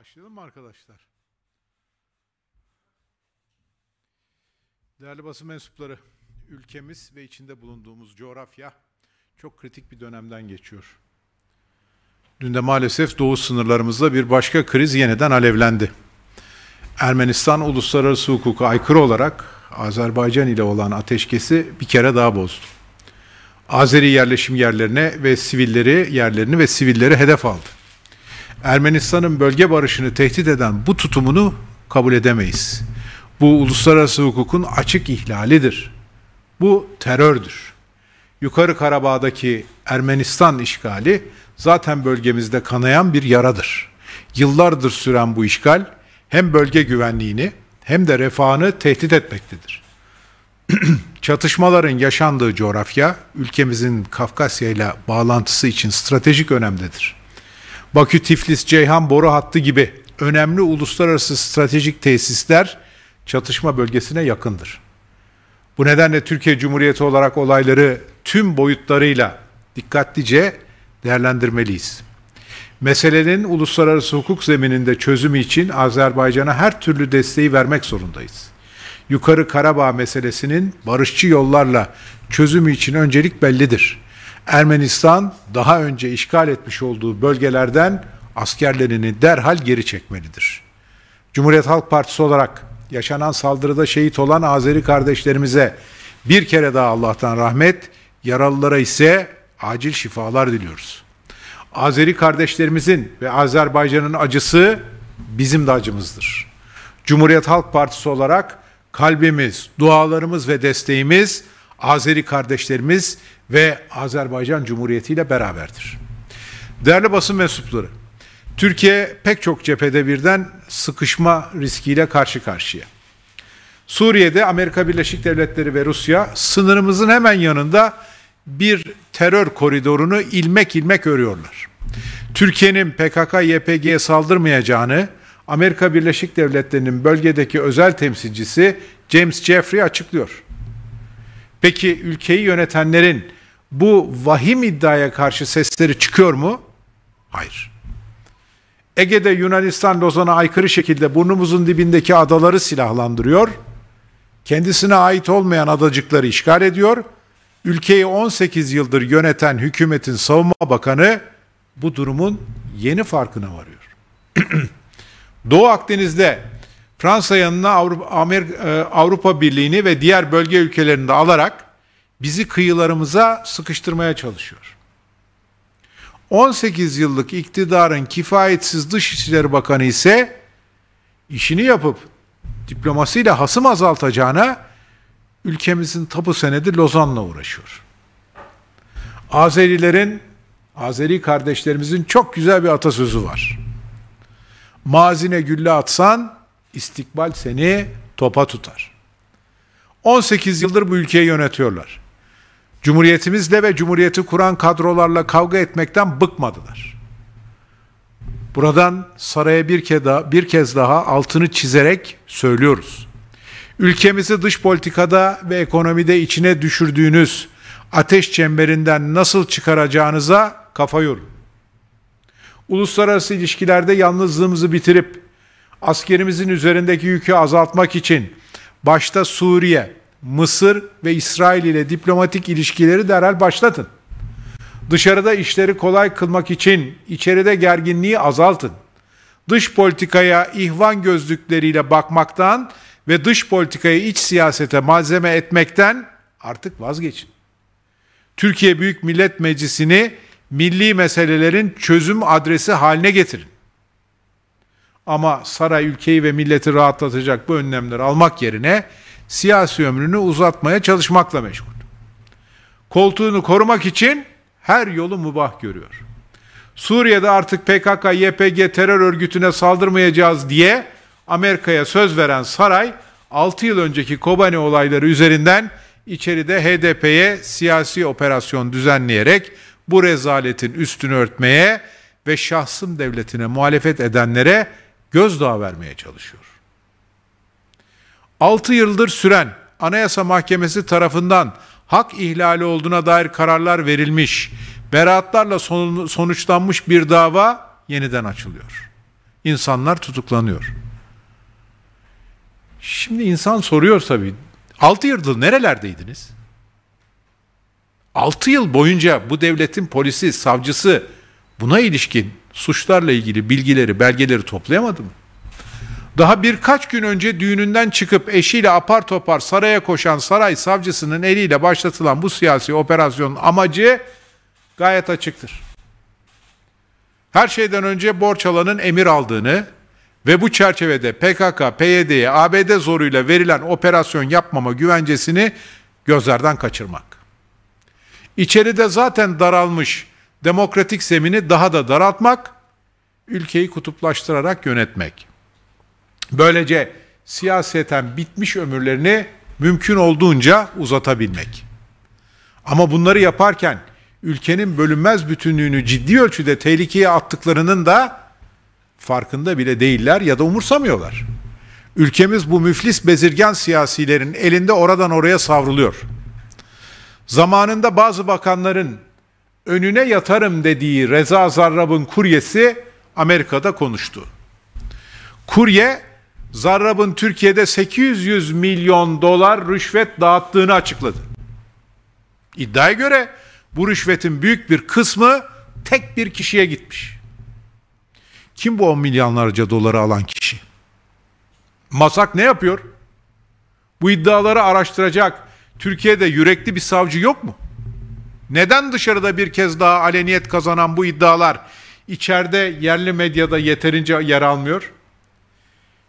Başlayalım mı arkadaşlar? Değerli basın mensupları, ülkemiz ve içinde bulunduğumuz coğrafya çok kritik bir dönemden geçiyor. Dün de maalesef doğu sınırlarımızda bir başka kriz yeniden alevlendi. Ermenistan uluslararası hukuka aykırı olarak Azerbaycan ile olan ateşkesi bir kere daha bozdu. Azeri yerleşim yerlerine ve sivilleri yerlerini ve sivilleri hedef aldı. Ermenistan'ın bölge barışını tehdit eden bu tutumunu kabul edemeyiz. Bu uluslararası hukukun açık ihlalidir. Bu terördür. Yukarı Karabağ'daki Ermenistan işgali zaten bölgemizde kanayan bir yaradır. Yıllardır süren bu işgal hem bölge güvenliğini hem de refahını tehdit etmektedir. Çatışmaların yaşandığı coğrafya ülkemizin Kafkasya ile bağlantısı için stratejik önemdedir. Bakü-Tiflis-Ceyhan boru hattı gibi önemli uluslararası stratejik tesisler çatışma bölgesine yakındır. Bu nedenle Türkiye Cumhuriyeti olarak olayları tüm boyutlarıyla dikkatlice değerlendirmeliyiz. Meselenin uluslararası hukuk zemininde çözümü için Azerbaycan'a her türlü desteği vermek zorundayız. Yukarı Karabağ meselesinin barışçı yollarla çözümü için öncelik bellidir. Ermenistan daha önce işgal etmiş olduğu bölgelerden askerlerini derhal geri çekmelidir. Cumhuriyet Halk Partisi olarak yaşanan saldırıda şehit olan Azeri kardeşlerimize bir kere daha Allah'tan rahmet, yaralılara ise acil şifalar diliyoruz. Azeri kardeşlerimizin ve Azerbaycan'ın acısı bizim de acımızdır. Cumhuriyet Halk Partisi olarak kalbimiz, dualarımız ve desteğimiz Azeri kardeşlerimiz ve Azerbaycan Cumhuriyeti ile beraberdir. Değerli basın mensupları, Türkiye pek çok cephede birden sıkışma riskiyle karşı karşıya. Suriye'de Amerika Birleşik Devletleri ve Rusya sınırımızın hemen yanında bir terör koridorunu ilmek ilmek örüyorlar. Türkiye'nin PKK-YPG'ye saldırmayacağını Amerika Birleşik Devletleri'nin bölgedeki özel temsilcisi James Jeffrey açıklıyor. Peki ülkeyi yönetenlerin bu vahim iddiaya karşı sesleri çıkıyor mu? Hayır. Ege'de Yunanistan Lozan'a aykırı şekilde burnumuzun dibindeki adaları silahlandırıyor. Kendisine ait olmayan adacıkları işgal ediyor. Ülkeyi 18 yıldır yöneten hükümetin savunma bakanı bu durumun yeni farkına varıyor. Doğu Akdeniz'de Fransa yanına Avrupa, e, Avrupa Birliği'ni ve diğer bölge ülkelerini de alarak bizi kıyılarımıza sıkıştırmaya çalışıyor. 18 yıllık iktidarın kifayetsiz Dışişleri Bakanı ise işini yapıp diplomasiyle hasım azaltacağına ülkemizin tapu senedi Lozan'la uğraşıyor. Azerilerin, Azeri kardeşlerimizin çok güzel bir atasözü var. Mazine gülle atsan İstikbal seni topa tutar. 18 yıldır bu ülkeyi yönetiyorlar. Cumhuriyetimizle ve cumhuriyeti kuran kadrolarla kavga etmekten bıkmadılar. Buradan saraya bir kez daha, bir kez daha altını çizerek söylüyoruz. Ülkemizi dış politikada ve ekonomide içine düşürdüğünüz ateş çemberinden nasıl çıkaracağınıza kafa yorun. Uluslararası ilişkilerde yalnızlığımızı bitirip askerimizin üzerindeki yükü azaltmak için başta Suriye, Mısır ve İsrail ile diplomatik ilişkileri derhal başlatın. Dışarıda işleri kolay kılmak için içeride gerginliği azaltın. Dış politikaya ihvan gözlükleriyle bakmaktan ve dış politikayı iç siyasete malzeme etmekten artık vazgeçin. Türkiye Büyük Millet Meclisi'ni milli meselelerin çözüm adresi haline getirin. Ama saray ülkeyi ve milleti rahatlatacak bu önlemleri almak yerine siyasi ömrünü uzatmaya çalışmakla meşgul. Koltuğunu korumak için her yolu mübah görüyor. Suriye'de artık PKK, YPG terör örgütüne saldırmayacağız diye Amerika'ya söz veren saray 6 yıl önceki Kobani olayları üzerinden içeride HDP'ye siyasi operasyon düzenleyerek bu rezaletin üstünü örtmeye ve şahsım devletine muhalefet edenlere gözdağı vermeye çalışıyor. 6 yıldır süren Anayasa Mahkemesi tarafından hak ihlali olduğuna dair kararlar verilmiş, beraatlarla son, sonuçlanmış bir dava yeniden açılıyor. İnsanlar tutuklanıyor. Şimdi insan soruyor tabii, 6 yıldır nerelerdeydiniz? 6 yıl boyunca bu devletin polisi, savcısı buna ilişkin suçlarla ilgili bilgileri, belgeleri toplayamadı mı? Daha birkaç gün önce düğününden çıkıp eşiyle apar topar saraya koşan saray savcısının eliyle başlatılan bu siyasi operasyonun amacı gayet açıktır. Her şeyden önce borç alanın emir aldığını ve bu çerçevede PKK, PYD'ye ABD zoruyla verilen operasyon yapmama güvencesini gözlerden kaçırmak. İçeride zaten daralmış demokratik zemini daha da daraltmak, ülkeyi kutuplaştırarak yönetmek. Böylece siyaseten bitmiş ömürlerini mümkün olduğunca uzatabilmek. Ama bunları yaparken ülkenin bölünmez bütünlüğünü ciddi ölçüde tehlikeye attıklarının da farkında bile değiller ya da umursamıyorlar. Ülkemiz bu müflis bezirgen siyasilerin elinde oradan oraya savruluyor. Zamanında bazı bakanların önüne yatarım dediği Reza Zarrab'ın kuryesi Amerika'da konuştu. Kurye, Zarrab'ın Türkiye'de 800 milyon dolar rüşvet dağıttığını açıkladı. İddiaya göre bu rüşvetin büyük bir kısmı tek bir kişiye gitmiş. Kim bu 10 milyonlarca doları alan kişi? Masak ne yapıyor? Bu iddiaları araştıracak Türkiye'de yürekli bir savcı yok mu? Neden dışarıda bir kez daha aleniyet kazanan bu iddialar içeride yerli medyada yeterince yer almıyor?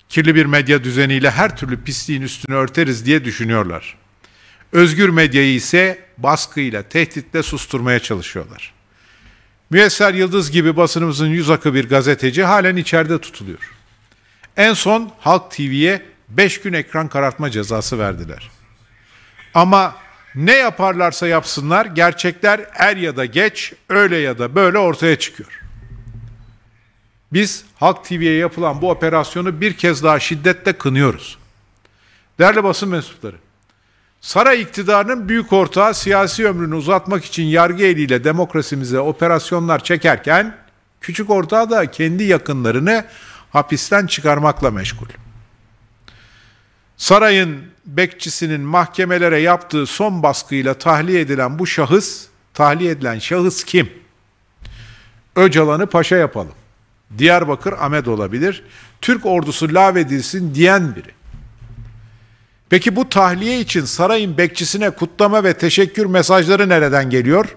Kirli bir medya düzeniyle her türlü pisliğin üstünü örteriz diye düşünüyorlar. Özgür medyayı ise baskıyla, tehditle susturmaya çalışıyorlar. Müyesser Yıldız gibi basınımızın yüz akı bir gazeteci halen içeride tutuluyor. En son Halk TV'ye 5 gün ekran karartma cezası verdiler. Ama ne yaparlarsa yapsınlar gerçekler er ya da geç öyle ya da böyle ortaya çıkıyor. Biz Halk TV'ye yapılan bu operasyonu bir kez daha şiddetle kınıyoruz. Değerli basın mensupları, saray iktidarının büyük ortağı siyasi ömrünü uzatmak için yargı eliyle demokrasimize operasyonlar çekerken, küçük ortağı da kendi yakınlarını hapisten çıkarmakla meşgul. Sarayın bekçisinin mahkemelere yaptığı son baskıyla tahliye edilen bu şahıs, tahliye edilen şahıs kim? Öcalan'ı paşa yapalım. Diyarbakır Ahmet olabilir. Türk ordusu lağvedilsin diyen biri. Peki bu tahliye için sarayın bekçisine kutlama ve teşekkür mesajları nereden geliyor?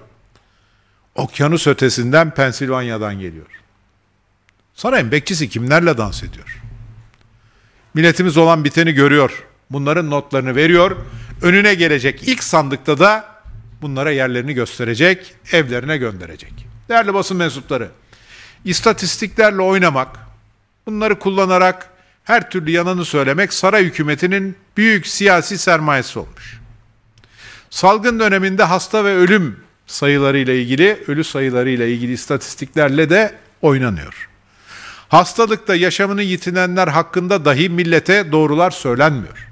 Okyanus ötesinden Pensilvanya'dan geliyor. Sarayın bekçisi kimlerle dans ediyor? Milletimiz olan biteni görüyor. Bunların notlarını veriyor. Önüne gelecek ilk sandıkta da bunlara yerlerini gösterecek, evlerine gönderecek. Değerli basın mensupları, istatistiklerle oynamak, bunları kullanarak her türlü yanını söylemek saray hükümetinin büyük siyasi sermayesi olmuş. Salgın döneminde hasta ve ölüm sayılarıyla ilgili, ölü sayılarıyla ilgili istatistiklerle de oynanıyor. Hastalıkta yaşamını yitinenler hakkında dahi millete doğrular söylenmiyor.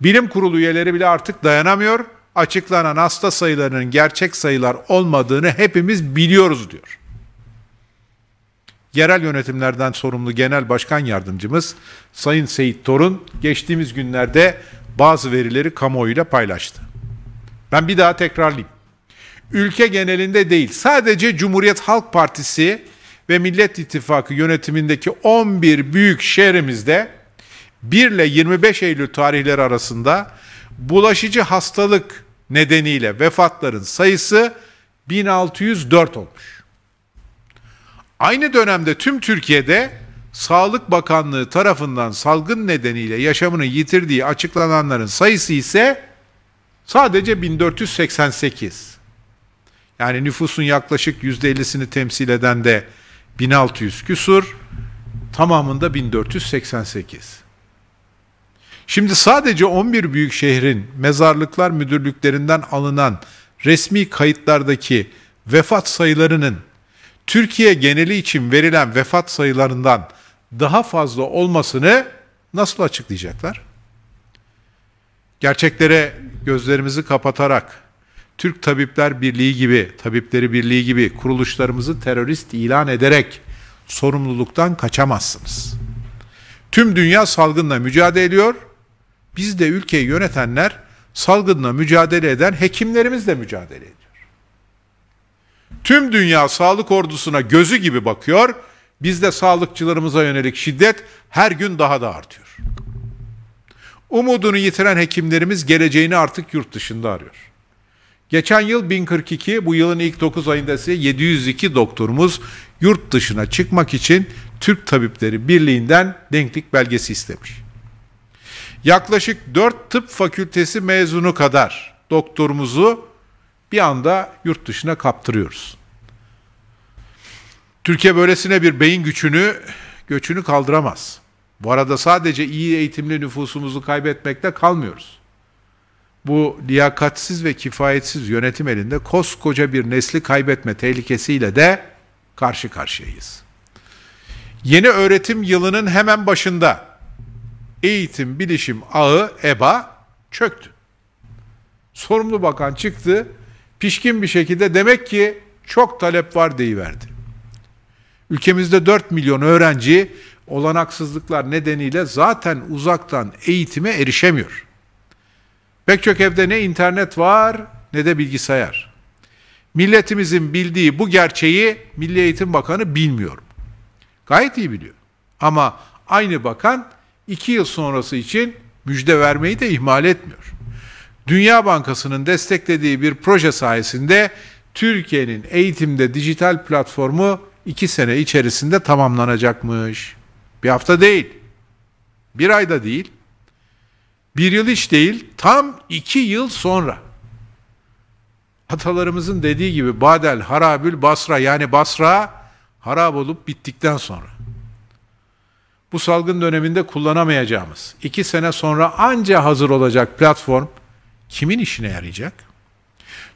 Bilim kurulu üyeleri bile artık dayanamıyor. Açıklanan hasta sayılarının gerçek sayılar olmadığını hepimiz biliyoruz diyor. Yerel yönetimlerden sorumlu Genel Başkan Yardımcımız Sayın Seyit Torun geçtiğimiz günlerde bazı verileri kamuoyuyla paylaştı. Ben bir daha tekrarlayayım. Ülke genelinde değil, sadece Cumhuriyet Halk Partisi ve Millet İttifakı yönetimindeki 11 büyük şehrimizde 1 ile 25 Eylül tarihleri arasında bulaşıcı hastalık nedeniyle vefatların sayısı 1604 olmuş. Aynı dönemde tüm Türkiye'de Sağlık Bakanlığı tarafından salgın nedeniyle yaşamını yitirdiği açıklananların sayısı ise sadece 1488. Yani nüfusun yaklaşık %50'sini temsil eden de 1600 küsur, tamamında 1488. Şimdi sadece 11 büyük şehrin mezarlıklar müdürlüklerinden alınan resmi kayıtlardaki vefat sayılarının Türkiye geneli için verilen vefat sayılarından daha fazla olmasını nasıl açıklayacaklar? Gerçeklere gözlerimizi kapatarak Türk Tabipler Birliği gibi, Tabipleri Birliği gibi kuruluşlarımızı terörist ilan ederek sorumluluktan kaçamazsınız. Tüm dünya salgınla mücadele ediyor. Biz de ülkeyi yönetenler salgınla mücadele eden hekimlerimizle mücadele ediyor. Tüm dünya sağlık ordusuna gözü gibi bakıyor. Biz de sağlıkçılarımıza yönelik şiddet her gün daha da artıyor. Umudunu yitiren hekimlerimiz geleceğini artık yurt dışında arıyor. Geçen yıl 1042, bu yılın ilk 9 ayında ise 702 doktorumuz yurt dışına çıkmak için Türk Tabipleri Birliği'nden denklik belgesi istemiş. Yaklaşık 4 tıp fakültesi mezunu kadar doktorumuzu bir anda yurt dışına kaptırıyoruz. Türkiye böylesine bir beyin gücünü, göçünü kaldıramaz. Bu arada sadece iyi eğitimli nüfusumuzu kaybetmekte kalmıyoruz bu liyakatsiz ve kifayetsiz yönetim elinde koskoca bir nesli kaybetme tehlikesiyle de karşı karşıyayız. Yeni öğretim yılının hemen başında eğitim bilişim ağı EBA çöktü. Sorumlu bakan çıktı, pişkin bir şekilde demek ki çok talep var deyiverdi. Ülkemizde 4 milyon öğrenci olanaksızlıklar nedeniyle zaten uzaktan eğitime erişemiyor.'' Pek çok evde ne internet var ne de bilgisayar. Milletimizin bildiği bu gerçeği Milli Eğitim Bakanı bilmiyorum. Gayet iyi biliyor. Ama aynı bakan iki yıl sonrası için müjde vermeyi de ihmal etmiyor. Dünya Bankası'nın desteklediği bir proje sayesinde Türkiye'nin eğitimde dijital platformu iki sene içerisinde tamamlanacakmış. Bir hafta değil, bir ayda değil, bir yıl hiç değil, tam iki yıl sonra. Atalarımızın dediği gibi Badel, Harabül, Basra yani Basra harab olup bittikten sonra. Bu salgın döneminde kullanamayacağımız, iki sene sonra anca hazır olacak platform kimin işine yarayacak?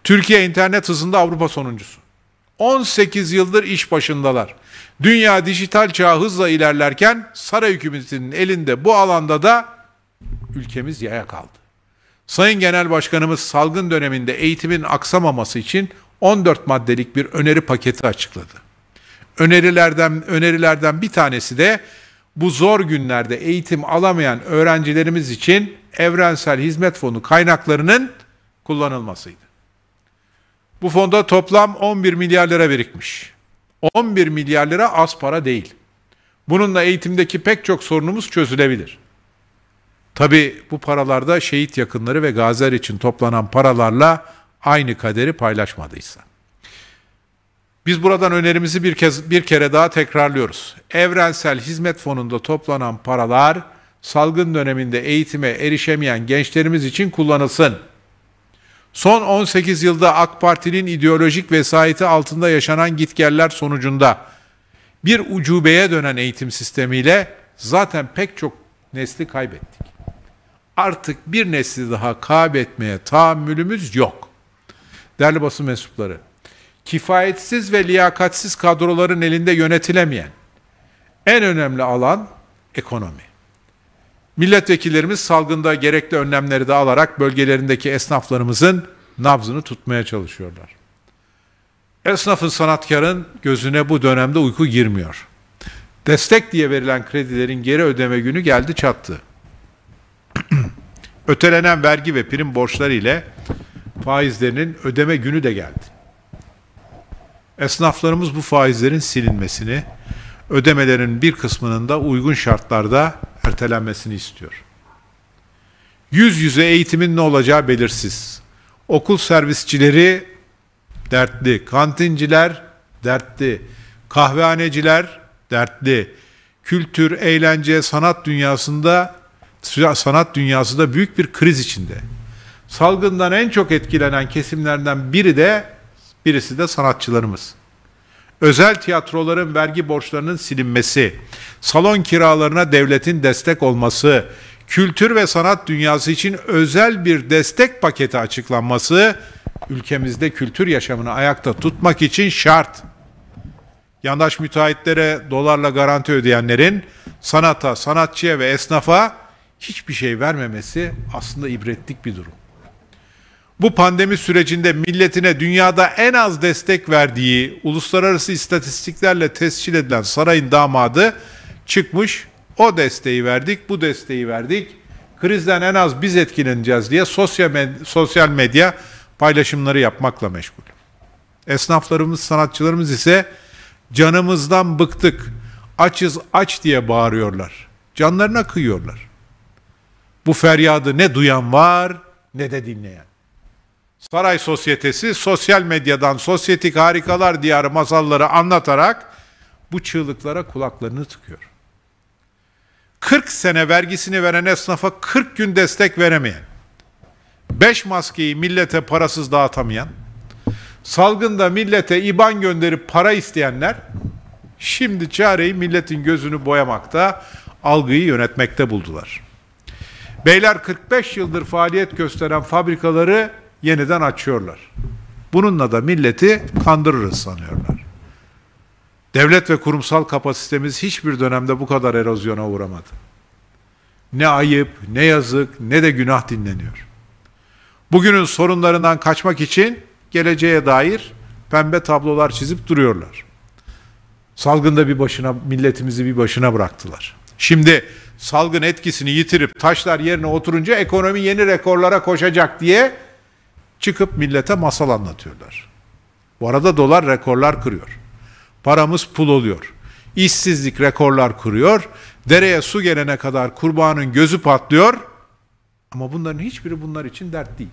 Türkiye internet hızında Avrupa sonuncusu. 18 yıldır iş başındalar. Dünya dijital çağı hızla ilerlerken saray hükümetinin elinde bu alanda da ülkemiz yaya kaldı. Sayın Genel Başkanımız salgın döneminde eğitimin aksamaması için 14 maddelik bir öneri paketi açıkladı. Önerilerden önerilerden bir tanesi de bu zor günlerde eğitim alamayan öğrencilerimiz için evrensel hizmet fonu kaynaklarının kullanılmasıydı. Bu fonda toplam 11 milyar lira birikmiş. 11 milyar lira az para değil. Bununla eğitimdeki pek çok sorunumuz çözülebilir. Tabi bu paralarda şehit yakınları ve gaziler için toplanan paralarla aynı kaderi paylaşmadıysa. Biz buradan önerimizi bir kez bir kere daha tekrarlıyoruz. Evrensel Hizmet Fonu'nda toplanan paralar salgın döneminde eğitime erişemeyen gençlerimiz için kullanılsın. Son 18 yılda AK Parti'nin ideolojik vesayeti altında yaşanan gitgeller sonucunda bir ucubeye dönen eğitim sistemiyle zaten pek çok nesli kaybettik artık bir nesli daha kaybetmeye tahammülümüz yok. Değerli basın mensupları, kifayetsiz ve liyakatsiz kadroların elinde yönetilemeyen en önemli alan ekonomi. Milletvekillerimiz salgında gerekli önlemleri de alarak bölgelerindeki esnaflarımızın nabzını tutmaya çalışıyorlar. Esnafın sanatkarın gözüne bu dönemde uyku girmiyor. Destek diye verilen kredilerin geri ödeme günü geldi çattı ötelenen vergi ve prim borçları ile faizlerinin ödeme günü de geldi. Esnaflarımız bu faizlerin silinmesini, ödemelerin bir kısmının da uygun şartlarda ertelenmesini istiyor. Yüz yüze eğitimin ne olacağı belirsiz. Okul servisçileri dertli, kantinciler dertli, kahvehaneciler dertli, kültür, eğlence, sanat dünyasında sanat dünyası da büyük bir kriz içinde. Salgından en çok etkilenen kesimlerden biri de birisi de sanatçılarımız. Özel tiyatroların vergi borçlarının silinmesi, salon kiralarına devletin destek olması, kültür ve sanat dünyası için özel bir destek paketi açıklanması ülkemizde kültür yaşamını ayakta tutmak için şart. Yandaş müteahhitlere dolarla garanti ödeyenlerin sanata, sanatçıya ve esnafa hiçbir şey vermemesi aslında ibretlik bir durum. Bu pandemi sürecinde milletine dünyada en az destek verdiği uluslararası istatistiklerle tescil edilen sarayın damadı çıkmış o desteği verdik, bu desteği verdik. Krizden en az biz etkileneceğiz diye sosyal, med sosyal medya paylaşımları yapmakla meşgul. Esnaflarımız, sanatçılarımız ise canımızdan bıktık, açız aç diye bağırıyorlar. Canlarına kıyıyorlar. Bu feryadı ne duyan var ne de dinleyen. Saray Sosyetesi sosyal medyadan sosyetik harikalar diyarı masalları anlatarak bu çığlıklara kulaklarını tıkıyor. 40 sene vergisini veren esnafa 40 gün destek veremeyen, 5 maskeyi millete parasız dağıtamayan, salgında millete iban gönderip para isteyenler şimdi çareyi milletin gözünü boyamakta, algıyı yönetmekte buldular. Beyler 45 yıldır faaliyet gösteren fabrikaları yeniden açıyorlar. Bununla da milleti kandırırız sanıyorlar. Devlet ve kurumsal kapasitemiz hiçbir dönemde bu kadar erozyona uğramadı. Ne ayıp, ne yazık, ne de günah dinleniyor. Bugünün sorunlarından kaçmak için geleceğe dair pembe tablolar çizip duruyorlar. Salgında bir başına milletimizi bir başına bıraktılar. Şimdi salgın etkisini yitirip taşlar yerine oturunca ekonomi yeni rekorlara koşacak diye çıkıp millete masal anlatıyorlar. Bu arada dolar rekorlar kırıyor. Paramız pul oluyor. İşsizlik rekorlar kuruyor, Dereye su gelene kadar kurbanın gözü patlıyor. Ama bunların hiçbiri bunlar için dert değil.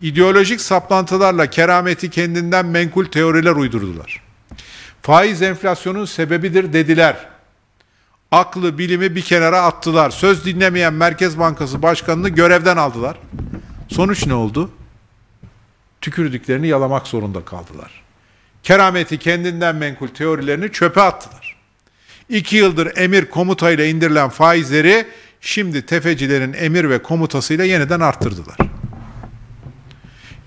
İdeolojik saplantılarla kerameti kendinden menkul teoriler uydurdular. Faiz enflasyonun sebebidir dediler aklı bilimi bir kenara attılar. Söz dinlemeyen Merkez Bankası Başkanı'nı görevden aldılar. Sonuç ne oldu? Tükürdüklerini yalamak zorunda kaldılar. Kerameti kendinden menkul teorilerini çöpe attılar. İki yıldır emir komutayla indirilen faizleri şimdi tefecilerin emir ve komutasıyla yeniden arttırdılar.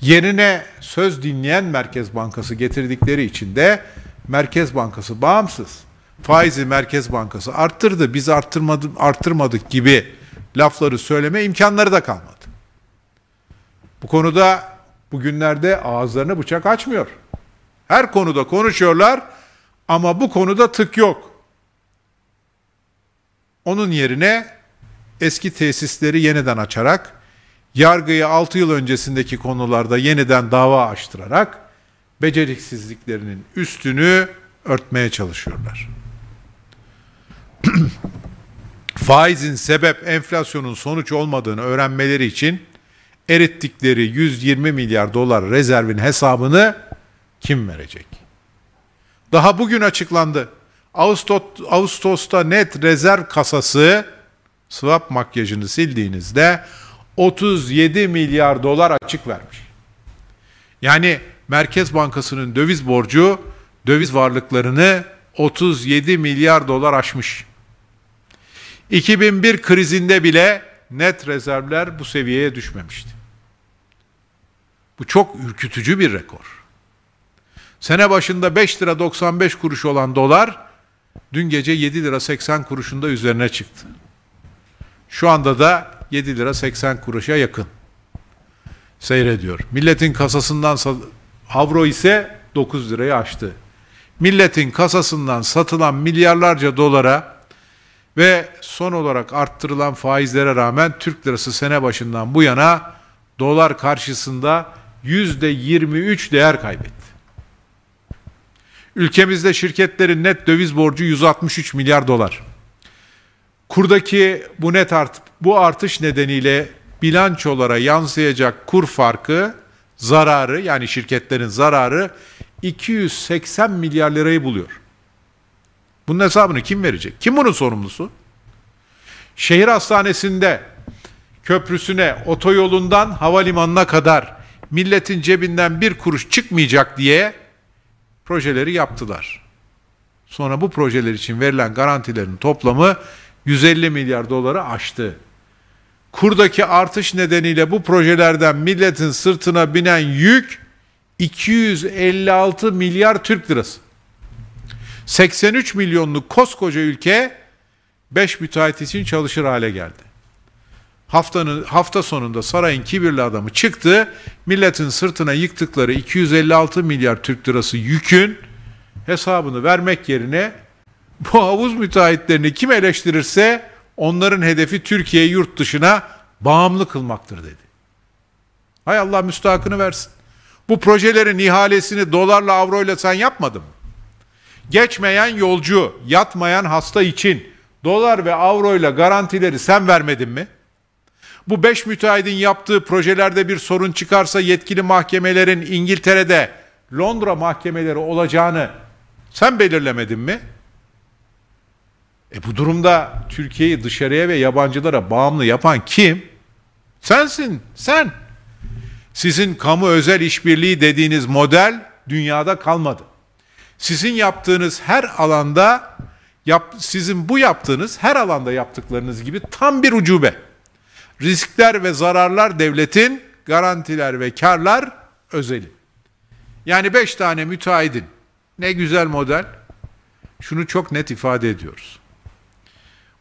Yerine söz dinleyen Merkez Bankası getirdikleri için de Merkez Bankası bağımsız faizi Merkez Bankası arttırdı, biz arttırmadık, arttırmadık gibi lafları söyleme imkanları da kalmadı. Bu konuda bugünlerde ağızlarını bıçak açmıyor. Her konuda konuşuyorlar ama bu konuda tık yok. Onun yerine eski tesisleri yeniden açarak, yargıyı 6 yıl öncesindeki konularda yeniden dava açtırarak beceriksizliklerinin üstünü örtmeye çalışıyorlar. faizin sebep enflasyonun sonuç olmadığını öğrenmeleri için erittikleri 120 milyar dolar rezervin hesabını kim verecek? Daha bugün açıklandı. Ağustos, Ağustos'ta net rezerv kasası swap makyajını sildiğinizde 37 milyar dolar açık vermiş. Yani Merkez Bankası'nın döviz borcu döviz varlıklarını 37 milyar dolar aşmış. 2001 krizinde bile net rezervler bu seviyeye düşmemişti. Bu çok ürkütücü bir rekor. Sene başında 5 lira 95 kuruş olan dolar dün gece 7 lira 80 kuruşunda üzerine çıktı. Şu anda da 7 lira 80 kuruşa yakın seyrediyor. Milletin kasasından avro ise 9 lirayı aştı milletin kasasından satılan milyarlarca dolara ve son olarak arttırılan faizlere rağmen Türk lirası sene başından bu yana dolar karşısında yüzde 23 değer kaybetti. Ülkemizde şirketlerin net döviz borcu 163 milyar dolar. Kurdaki bu net art bu artış nedeniyle bilançolara yansıyacak kur farkı zararı yani şirketlerin zararı 280 milyar lirayı buluyor. Bunun hesabını kim verecek? Kim bunun sorumlusu? Şehir hastanesinde köprüsüne, otoyolundan havalimanına kadar milletin cebinden bir kuruş çıkmayacak diye projeleri yaptılar. Sonra bu projeler için verilen garantilerin toplamı 150 milyar doları aştı. Kurdaki artış nedeniyle bu projelerden milletin sırtına binen yük 256 milyar Türk lirası. 83 milyonluk koskoca ülke 5 müteahhit için çalışır hale geldi. Haftanın hafta sonunda sarayın kibirli adamı çıktı. Milletin sırtına yıktıkları 256 milyar Türk lirası yükün hesabını vermek yerine bu havuz müteahhitlerini kim eleştirirse onların hedefi Türkiye yurt dışına bağımlı kılmaktır dedi. Hay Allah müstahakını versin. Bu projelerin ihalesini dolarla avroyla sen yapmadın mı? Geçmeyen yolcu, yatmayan hasta için dolar ve avroyla garantileri sen vermedin mi? Bu beş müteahhidin yaptığı projelerde bir sorun çıkarsa yetkili mahkemelerin İngiltere'de Londra mahkemeleri olacağını sen belirlemedin mi? E bu durumda Türkiye'yi dışarıya ve yabancılara bağımlı yapan kim? Sensin, sen. Sizin kamu özel işbirliği dediğiniz model dünyada kalmadı. Sizin yaptığınız her alanda yap, sizin bu yaptığınız her alanda yaptıklarınız gibi tam bir ucube. Riskler ve zararlar devletin, garantiler ve karlar özeli. Yani beş tane müteahhidin ne güzel model. Şunu çok net ifade ediyoruz.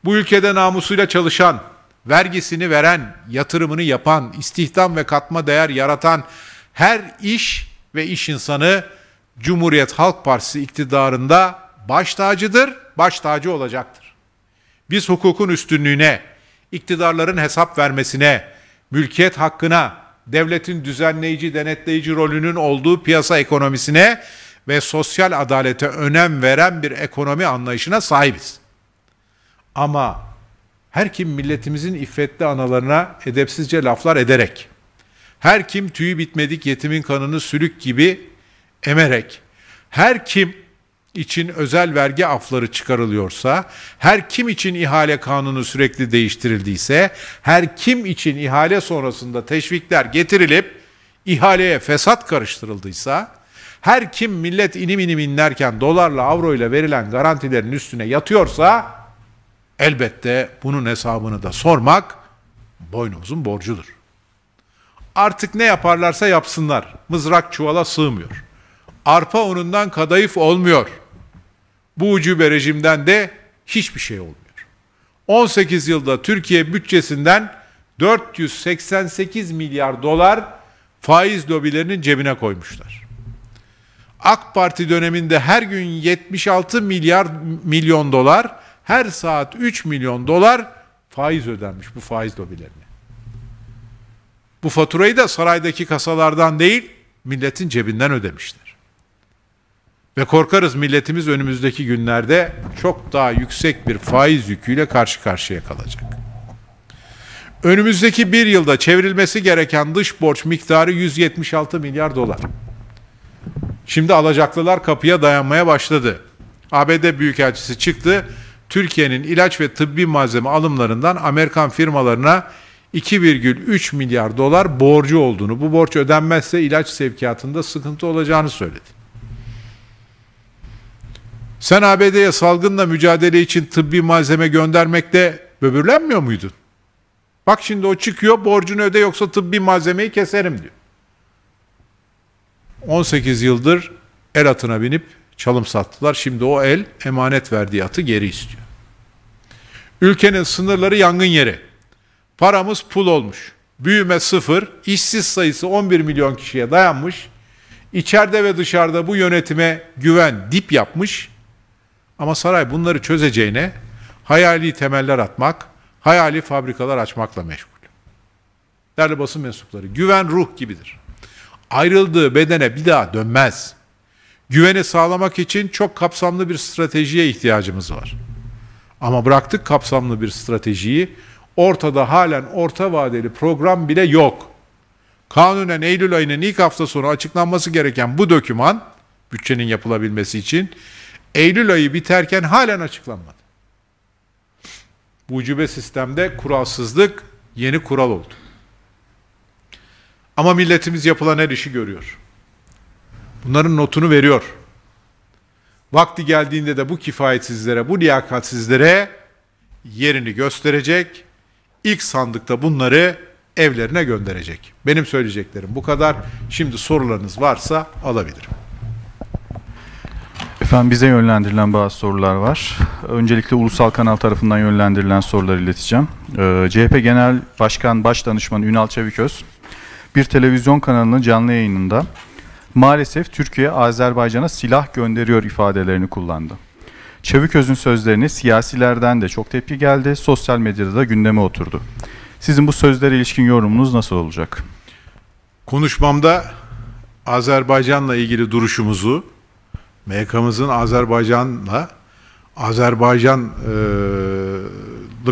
Bu ülkede namusuyla çalışan vergisini veren, yatırımını yapan, istihdam ve katma değer yaratan her iş ve iş insanı Cumhuriyet Halk Partisi iktidarında baş tacıdır, baş tacı olacaktır. Biz hukukun üstünlüğüne, iktidarların hesap vermesine, mülkiyet hakkına, devletin düzenleyici, denetleyici rolünün olduğu piyasa ekonomisine ve sosyal adalete önem veren bir ekonomi anlayışına sahibiz. Ama her kim milletimizin iffetli analarına edepsizce laflar ederek, her kim tüyü bitmedik yetimin kanını sülük gibi emerek, her kim için özel vergi afları çıkarılıyorsa, her kim için ihale kanunu sürekli değiştirildiyse, her kim için ihale sonrasında teşvikler getirilip ihaleye fesat karıştırıldıysa, her kim millet inim inim inlerken dolarla avroyla verilen garantilerin üstüne yatıyorsa Elbette bunun hesabını da sormak boynumuzun borcudur. Artık ne yaparlarsa yapsınlar. Mızrak çuvala sığmıyor. Arpa unundan kadayıf olmuyor. Bu ucube rejimden de hiçbir şey olmuyor. 18 yılda Türkiye bütçesinden 488 milyar dolar faiz lobilerinin cebine koymuşlar. AK Parti döneminde her gün 76 milyar milyon dolar her saat 3 milyon dolar faiz ödenmiş bu faiz lobilerine. Bu faturayı da saraydaki kasalardan değil, milletin cebinden ödemişler. Ve korkarız milletimiz önümüzdeki günlerde çok daha yüksek bir faiz yüküyle karşı karşıya kalacak. Önümüzdeki bir yılda çevrilmesi gereken dış borç miktarı 176 milyar dolar. Şimdi alacaklılar kapıya dayanmaya başladı. ABD Büyükelçisi çıktı Türkiye'nin ilaç ve tıbbi malzeme alımlarından Amerikan firmalarına 2,3 milyar dolar borcu olduğunu, bu borç ödenmezse ilaç sevkiyatında sıkıntı olacağını söyledi. Sen ABD'ye salgınla mücadele için tıbbi malzeme göndermekte böbürlenmiyor muydun? Bak şimdi o çıkıyor borcunu öde yoksa tıbbi malzemeyi keserim diyor. 18 yıldır el atına binip çalım sattılar. Şimdi o el emanet verdiği atı geri istiyor. Ülkenin sınırları yangın yeri. Paramız pul olmuş. Büyüme sıfır, İşsiz sayısı 11 milyon kişiye dayanmış. İçeride ve dışarıda bu yönetime güven dip yapmış. Ama saray bunları çözeceğine hayali temeller atmak, hayali fabrikalar açmakla meşgul. Değerli basın mensupları, güven ruh gibidir. Ayrıldığı bedene bir daha dönmez.'' güveni sağlamak için çok kapsamlı bir stratejiye ihtiyacımız var. Ama bıraktık kapsamlı bir stratejiyi, ortada halen orta vadeli program bile yok. Kanunen Eylül ayının ilk hafta sonu açıklanması gereken bu döküman, bütçenin yapılabilmesi için, Eylül ayı biterken halen açıklanmadı. Bu ucube sistemde kuralsızlık yeni kural oldu. Ama milletimiz yapılan her işi görüyor. Bunların notunu veriyor. Vakti geldiğinde de bu kifayetsizlere, bu liyakatsizlere yerini gösterecek. İlk sandıkta bunları evlerine gönderecek. Benim söyleyeceklerim bu kadar. Şimdi sorularınız varsa alabilirim. Efendim bize yönlendirilen bazı sorular var. Öncelikle ulusal kanal tarafından yönlendirilen soruları ileteceğim. Ee, CHP Genel Başkan Başdanışmanı Ünal Çeviköz bir televizyon kanalının canlı yayınında maalesef Türkiye Azerbaycan'a silah gönderiyor ifadelerini kullandı. Çeviközün sözlerini siyasilerden de çok tepki geldi, sosyal medyada da gündeme oturdu. Sizin bu sözlere ilişkin yorumunuz nasıl olacak? Konuşmamda Azerbaycan'la ilgili duruşumuzu, MK'mızın Azerbaycan'la Azerbaycanlı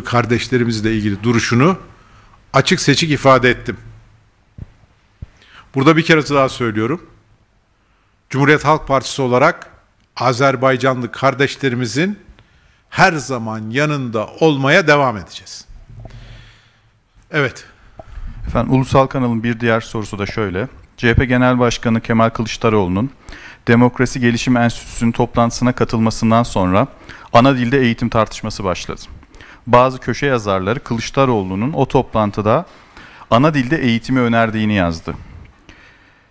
kardeşlerimizle ilgili duruşunu açık seçik ifade ettim. Burada bir kere daha söylüyorum. Cumhuriyet Halk Partisi olarak Azerbaycanlı kardeşlerimizin her zaman yanında olmaya devam edeceğiz. Evet. Efendim Ulusal Kanal'ın bir diğer sorusu da şöyle. CHP Genel Başkanı Kemal Kılıçdaroğlu'nun Demokrasi Gelişim Enstitüsü'nün toplantısına katılmasından sonra ana dilde eğitim tartışması başladı. Bazı köşe yazarları Kılıçdaroğlu'nun o toplantıda ana dilde eğitimi önerdiğini yazdı.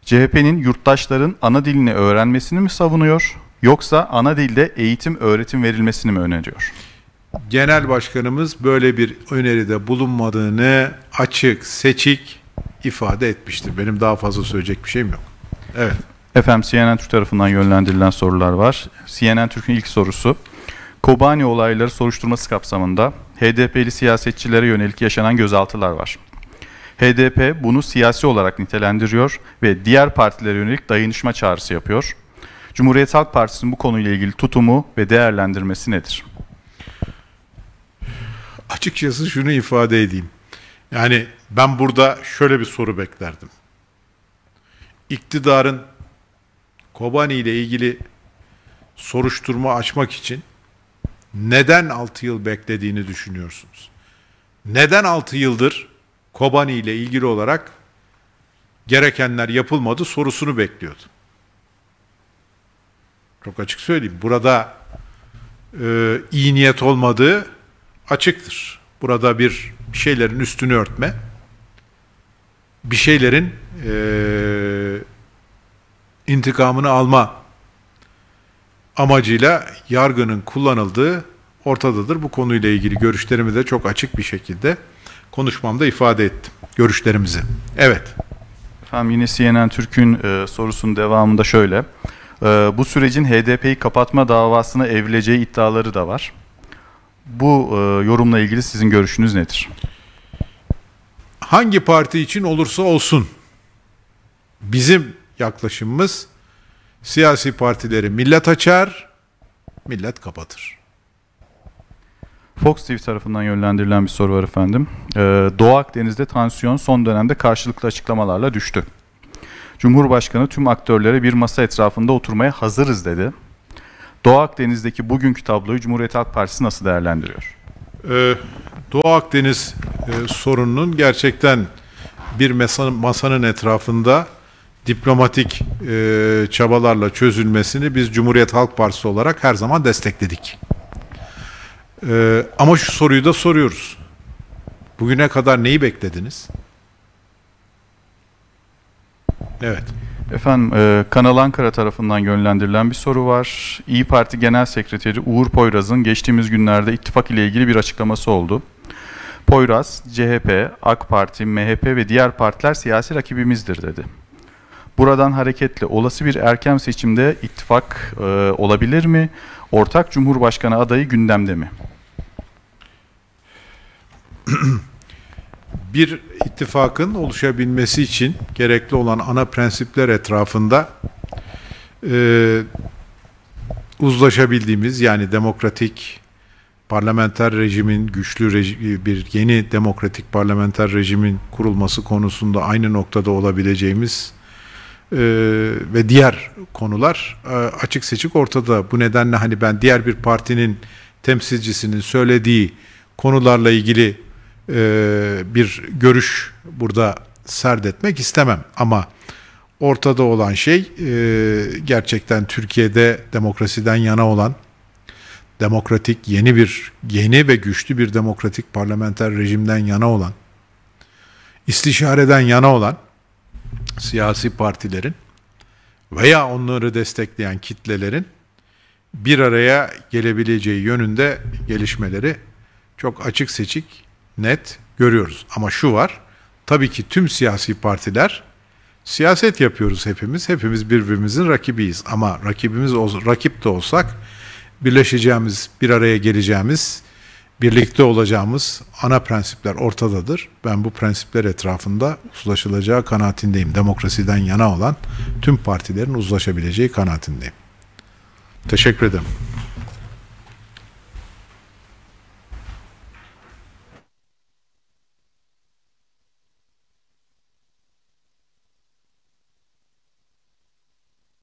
CHP'nin yurttaşların ana dilini öğrenmesini mi savunuyor yoksa ana dilde eğitim öğretim verilmesini mi öneriyor? Genel Başkanımız böyle bir öneride bulunmadığını açık, seçik ifade etmiştir. Benim daha fazla söyleyecek bir şeyim yok. Evet. Efendim CNN Türk tarafından yönlendirilen sorular var. CNN Türk'ün ilk sorusu. Kobani olayları soruşturması kapsamında HDP'li siyasetçilere yönelik yaşanan gözaltılar var. HDP bunu siyasi olarak nitelendiriyor ve diğer partilere yönelik dayanışma çağrısı yapıyor. Cumhuriyet Halk Partisi'nin bu konuyla ilgili tutumu ve değerlendirmesi nedir? Açıkçası şunu ifade edeyim. Yani ben burada şöyle bir soru beklerdim. İktidarın Kobani ile ilgili soruşturma açmak için neden 6 yıl beklediğini düşünüyorsunuz? Neden 6 yıldır Kobani ile ilgili olarak gerekenler yapılmadı sorusunu bekliyordu. Çok açık söyleyeyim. Burada e, iyi niyet olmadığı açıktır. Burada bir şeylerin üstünü örtme, bir şeylerin e, intikamını alma amacıyla yargının kullanıldığı ortadadır. Bu konuyla ilgili görüşlerimi de çok açık bir şekilde konuşmamda ifade ettim. Görüşlerimizi. Evet. Efendim yine CNN Türk'ün e, sorusunun devamında şöyle. E, bu sürecin HDP'yi kapatma davasına evrileceği iddiaları da var. Bu e, yorumla ilgili sizin görüşünüz nedir? Hangi parti için olursa olsun bizim yaklaşımımız siyasi partileri millet açar, millet kapatır. Fox TV tarafından yönlendirilen bir soru var efendim. Ee, Doğu Akdeniz'de tansiyon son dönemde karşılıklı açıklamalarla düştü. Cumhurbaşkanı tüm aktörlere bir masa etrafında oturmaya hazırız dedi. Doğu Akdeniz'deki bugünkü tabloyu Cumhuriyet Halk Partisi nasıl değerlendiriyor? Ee, Doğu Akdeniz e, sorununun gerçekten bir masanın, masanın etrafında diplomatik e, çabalarla çözülmesini biz Cumhuriyet Halk Partisi olarak her zaman destekledik. Ee, ama şu soruyu da soruyoruz. Bugüne kadar neyi beklediniz? Evet. Efendim, e, Kanal Ankara tarafından yönlendirilen bir soru var. İyi Parti Genel Sekreteri Uğur Poyraz'ın geçtiğimiz günlerde ittifak ile ilgili bir açıklaması oldu. Poyraz, CHP, AK Parti, MHP ve diğer partiler siyasi rakibimizdir dedi. Buradan hareketle olası bir erken seçimde ittifak e, olabilir mi? Ortak Cumhurbaşkanı adayı gündemde mi? bir ittifakın oluşabilmesi için gerekli olan ana prensipler etrafında e, uzlaşabildiğimiz yani demokratik parlamenter rejimin güçlü reji, bir yeni demokratik parlamenter rejimin kurulması konusunda aynı noktada olabileceğimiz e, ve diğer konular e, açık seçik ortada. Bu nedenle hani ben diğer bir partinin temsilcisinin söylediği konularla ilgili e, bir görüş burada serdetmek istemem ama ortada olan şey e, gerçekten Türkiye'de demokrasiden yana olan demokratik yeni bir yeni ve güçlü bir demokratik parlamenter rejimden yana olan istişareden yana olan siyasi partilerin veya onları destekleyen kitlelerin bir araya gelebileceği yönünde gelişmeleri çok açık seçik net görüyoruz. Ama şu var, tabii ki tüm siyasi partiler siyaset yapıyoruz hepimiz. Hepimiz birbirimizin rakibiyiz ama rakibimiz rakip de olsak birleşeceğimiz, bir araya geleceğimiz, birlikte olacağımız ana prensipler ortadadır. Ben bu prensipler etrafında uzlaşılacağı kanaatindeyim. Demokrasiden yana olan tüm partilerin uzlaşabileceği kanaatindeyim. Teşekkür ederim.